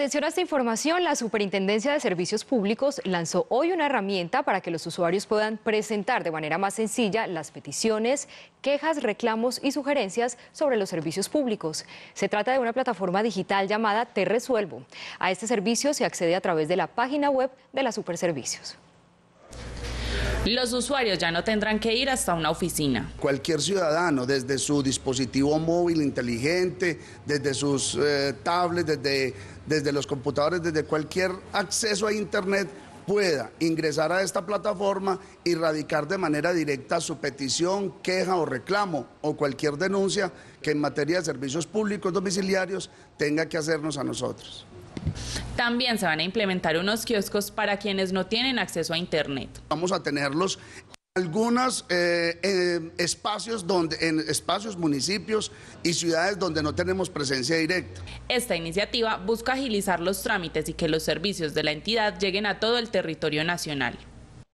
atención a esta información, la Superintendencia de Servicios Públicos lanzó hoy una herramienta para que los usuarios puedan presentar de manera más sencilla las peticiones, quejas, reclamos y sugerencias sobre los servicios públicos. Se trata de una plataforma digital llamada Te Resuelvo. A este servicio se accede a través de la página web de la Superservicios. Los usuarios ya no tendrán que ir hasta una oficina. Cualquier ciudadano, desde su dispositivo móvil inteligente, desde sus eh, tablets, desde, desde los computadores, desde cualquier acceso a Internet, pueda ingresar a esta plataforma y radicar de manera directa su petición, queja o reclamo o cualquier denuncia que en materia de servicios públicos domiciliarios tenga que hacernos a nosotros. También se van a implementar unos kioscos para quienes no tienen acceso a Internet. Vamos a tenerlos en algunos eh, eh, espacios donde en espacios municipios y ciudades donde no tenemos presencia directa. Esta iniciativa busca agilizar los trámites y que los servicios de la entidad lleguen a todo el territorio nacional.